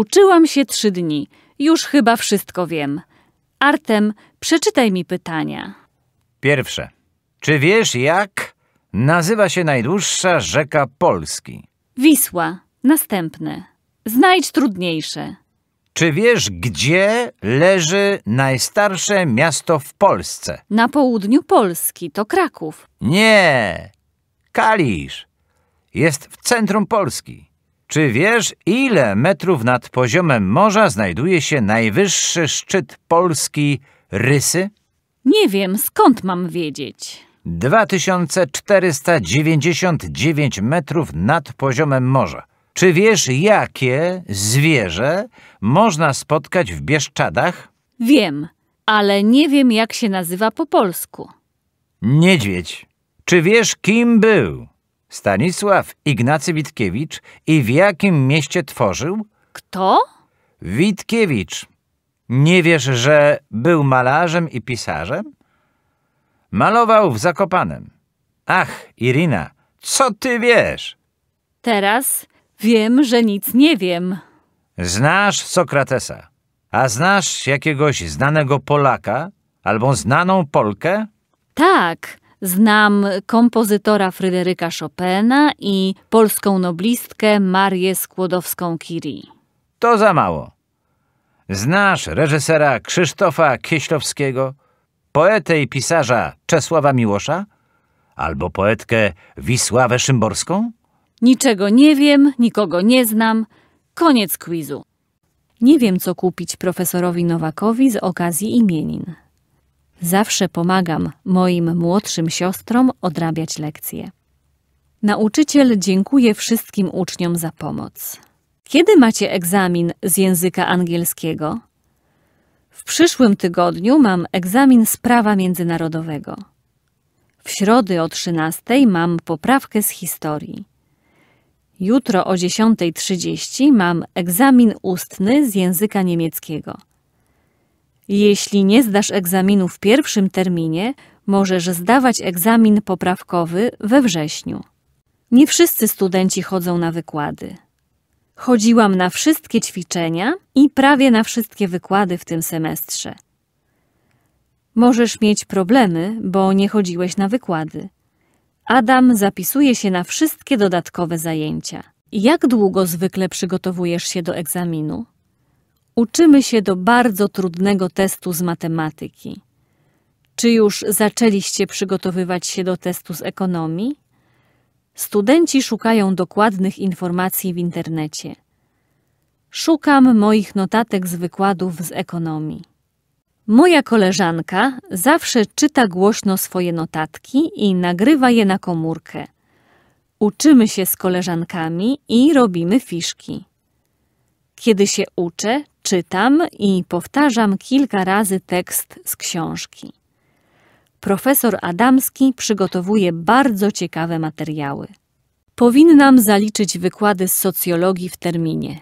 Uczyłam się trzy dni. Już chyba wszystko wiem. Artem, przeczytaj mi pytania. Pierwsze. Czy wiesz, jak nazywa się najdłuższa rzeka Polski? Wisła. Następne. Znajdź trudniejsze. Czy wiesz, gdzie leży najstarsze miasto w Polsce? Na południu Polski, to Kraków. Nie, Kalisz. Jest w centrum Polski. Czy wiesz, ile metrów nad poziomem morza znajduje się najwyższy szczyt Polski Rysy? Nie wiem, skąd mam wiedzieć. 2499 metrów nad poziomem morza. Czy wiesz, jakie zwierzę można spotkać w Bieszczadach? Wiem, ale nie wiem, jak się nazywa po polsku. Niedźwiedź. Czy wiesz, kim był? Stanisław Ignacy Witkiewicz i w jakim mieście tworzył? Kto? Witkiewicz. Nie wiesz, że był malarzem i pisarzem? Malował w Zakopanem. Ach, Irina, co ty wiesz? Teraz wiem, że nic nie wiem. Znasz Sokratesa, a znasz jakiegoś znanego Polaka albo znaną Polkę? Tak, znam kompozytora Fryderyka Chopina i polską noblistkę Marię Skłodowską-Curie. To za mało. Znasz reżysera Krzysztofa Kieślowskiego, poetę i pisarza Czesława Miłosza? Albo poetkę Wisławę Szymborską? Niczego nie wiem, nikogo nie znam. Koniec quizu. Nie wiem, co kupić profesorowi Nowakowi z okazji imienin. Zawsze pomagam moim młodszym siostrom odrabiać lekcje. Nauczyciel dziękuję wszystkim uczniom za pomoc. Kiedy macie egzamin z języka angielskiego? W przyszłym tygodniu mam egzamin z prawa międzynarodowego. W środę o 13:00 mam poprawkę z historii. Jutro o 10.30 mam egzamin ustny z języka niemieckiego. Jeśli nie zdasz egzaminu w pierwszym terminie, możesz zdawać egzamin poprawkowy we wrześniu. Nie wszyscy studenci chodzą na wykłady. Chodziłam na wszystkie ćwiczenia i prawie na wszystkie wykłady w tym semestrze. Możesz mieć problemy, bo nie chodziłeś na wykłady. Adam zapisuje się na wszystkie dodatkowe zajęcia. Jak długo zwykle przygotowujesz się do egzaminu? uczymy się do bardzo trudnego testu z matematyki. Czy już zaczęliście przygotowywać się do testu z ekonomii? Studenci szukają dokładnych informacji w internecie. Szukam moich notatek z wykładów z ekonomii. Moja koleżanka zawsze czyta głośno swoje notatki i nagrywa je na komórkę. Uczymy się z koleżankami i robimy fiszki. Kiedy się uczę, czytam i powtarzam kilka razy tekst z książki. Profesor Adamski przygotowuje bardzo ciekawe materiały. Powinnam zaliczyć wykłady z socjologii w terminie.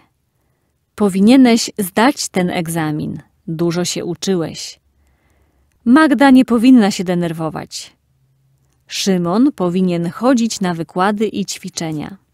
Powinieneś zdać ten egzamin. Dużo się uczyłeś. Magda nie powinna się denerwować. Szymon powinien chodzić na wykłady i ćwiczenia.